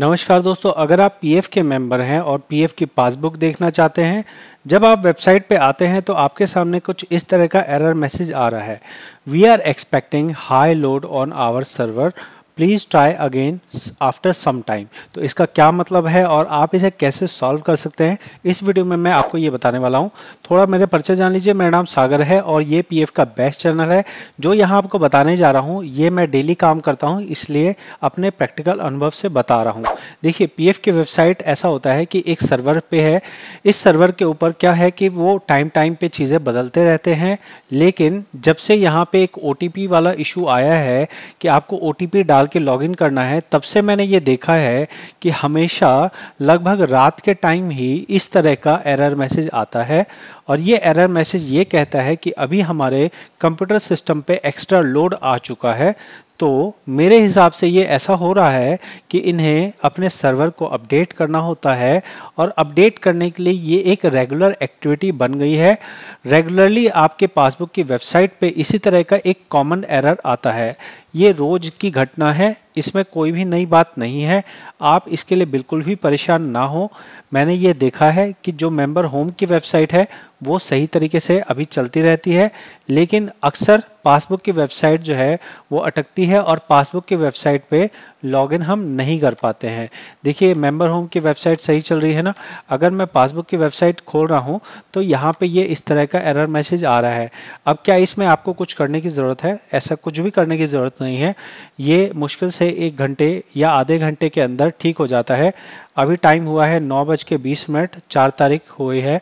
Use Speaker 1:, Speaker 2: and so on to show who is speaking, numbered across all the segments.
Speaker 1: नमस्कार दोस्तों अगर आप पीएफ के मेंबर हैं और पीएफ की पासबुक देखना चाहते हैं जब आप वेबसाइट पे आते हैं तो आपके सामने कुछ इस तरह का एरर मैसेज आ रहा है we are expecting high load on our server please try again after some time तो इसका क्या मतलब है और आप इसे कैसे सॉल्व कर सकते हैं इस वीडियो में मैं आपको ये बताने वाला हूँ थोड़ा मेरे परिचय जान लीजिए मेरा नाम सागर है और ये पी का बेस्ट चैनल है जो यहाँ आपको बताने जा रहा हूँ ये मैं डेली काम करता हूँ इसलिए अपने प्रैक्टिकल अनुभव से बता रहा हूँ देखिए पी की वेबसाइट ऐसा होता है कि एक सर्वर पे है इस सर्वर के ऊपर क्या है कि वो टाइम टाइम पे चीज़ें बदलते रहते हैं लेकिन जब से यहाँ पे एक ओ वाला इशू आया है कि आपको ओ डाल के लॉगिन करना है तब से मैंने ये देखा है कि हमेशा लगभग रात के टाइम ही इस तरह का एरर मैसेज आता है और ये एरर मैसेज ये कहता है कि अभी हमारे कंप्यूटर सिस्टम पे एक्स्ट्रा लोड आ चुका है तो मेरे हिसाब से ये ऐसा हो रहा है कि इन्हें अपने सर्वर को अपडेट करना होता है और अपडेट करने के लिए ये एक रेगुलर एक्टिविटी बन गई है रेगुलरली आपके पासबुक की वेबसाइट पे इसी तरह का एक कॉमन एरर आता है ये रोज़ की घटना है इसमें कोई भी नई बात नहीं है आप इसके लिए बिल्कुल भी परेशान ना हो मैंने ये देखा है कि जो मेंबर होम की वेबसाइट है वो सही तरीके से अभी चलती रहती है लेकिन अक्सर पासबुक की वेबसाइट जो है वो अटकती है और पासबुक की वेबसाइट पे लॉगिन हम नहीं कर पाते हैं देखिए मेंबर होम की वेबसाइट सही चल रही है ना अगर मैं पासबुक की वेबसाइट खोल रहा हूँ तो यहाँ पे ये इस तरह का एरर मैसेज आ रहा है अब क्या इसमें आपको कुछ करने की ज़रूरत है ऐसा कुछ भी करने की ज़रूरत नहीं है ये मुश्किल से एक घंटे या आधे घंटे के अंदर ठीक हो जाता है अभी टाइम हुआ है नौ बज के बीस मिनट चार तारीख हुई है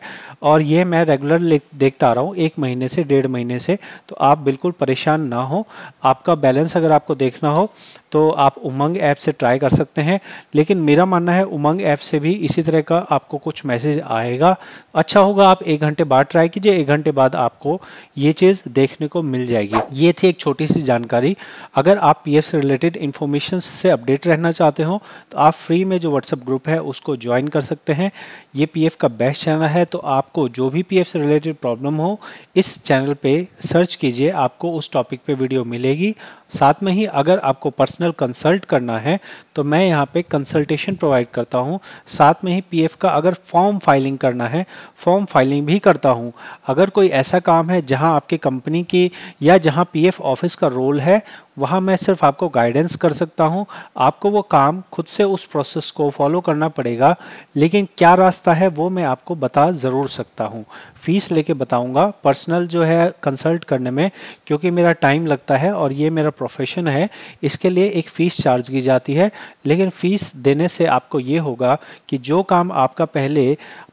Speaker 1: और ये मैं रेगुलर देखता आ रहा हूँ एक महीने से डेढ़ महीने से तो आप बिल्कुल परेशान ना हो आपका बैलेंस अगर आपको देखना हो तो आप उमंग ऐप से ट्राई कर सकते हैं लेकिन मेरा मानना है उमंग ऐप से भी इसी तरह का आपको कुछ मैसेज आएगा अच्छा होगा आप एक घंटे बाद ट्राई कीजिए एक घंटे बाद आपको ये चीज़ देखने को मिल जाएगी ये थी एक छोटी सी जानकारी अगर आप पी से रिलेटेड इन्फॉर्मेशन से अपडेट रहना चाहते हो तो आप फ्री में जो व्हाट्सअप ग्रुप ग्रुप है उसको ज्वाइन कर सकते हैं ये पीएफ का बेस्ट चैनल है तो आपको जो भी पीएफ से रिलेटेड प्रॉब्लम हो इस चैनल पे सर्च कीजिए आपको उस टॉपिक पे वीडियो मिलेगी साथ में ही अगर आपको पर्सनल कंसल्ट करना है तो मैं यहाँ पे कंसल्टेशन प्रोवाइड करता हूँ साथ में ही पीएफ का अगर फॉर्म फाइलिंग करना है फॉर्म फाइलिंग भी करता हूँ अगर कोई ऐसा काम है जहाँ आपके कंपनी की या जहाँ पीएफ ऑफिस का रोल है वहाँ मैं सिर्फ आपको गाइडेंस कर सकता हूँ आपको वो काम खुद से उस प्रोसेस को फॉलो करना पड़ेगा लेकिन क्या रास्ता है वो मैं आपको बता ज़रूर सकता हूँ फ़ीस लेके बताऊँगा पर्सनल जो है कंसल्ट करने में क्योंकि मेरा टाइम लगता है और ये मेरा प्रोफेशन है इसके लिए एक फ़ीस चार्ज की जाती है लेकिन फ़ीस देने से आपको ये होगा कि जो काम आपका पहले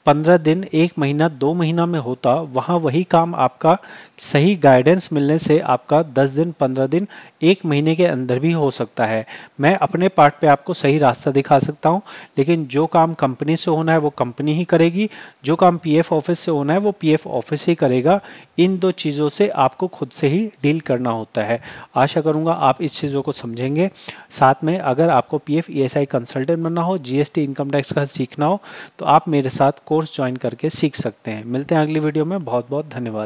Speaker 1: पंद्रह दिन एक महीना दो महीना में होता वहाँ वही काम आपका सही गाइडेंस मिलने से आपका दस दिन पंद्रह दिन एक महीने के अंदर भी हो सकता है मैं अपने पार्ट पे आपको सही रास्ता दिखा सकता हूँ लेकिन जो काम कंपनी से होना है वो कंपनी ही करेगी जो काम पीएफ ऑफिस से होना है वो पीएफ ऑफिस ही करेगा इन दो चीज़ों से आपको खुद से ही डील करना होता है आशा करूँगा आप इस चीज़ों को समझेंगे साथ में अगर आपको पी एफ कंसल्टेंट बनना हो जी इनकम टैक्स का सीखना हो तो आप मेरे साथ को कोर्स ज्वाइन करके सीख सकते हैं मिलते हैं अगली वीडियो में बहुत बहुत धन्यवाद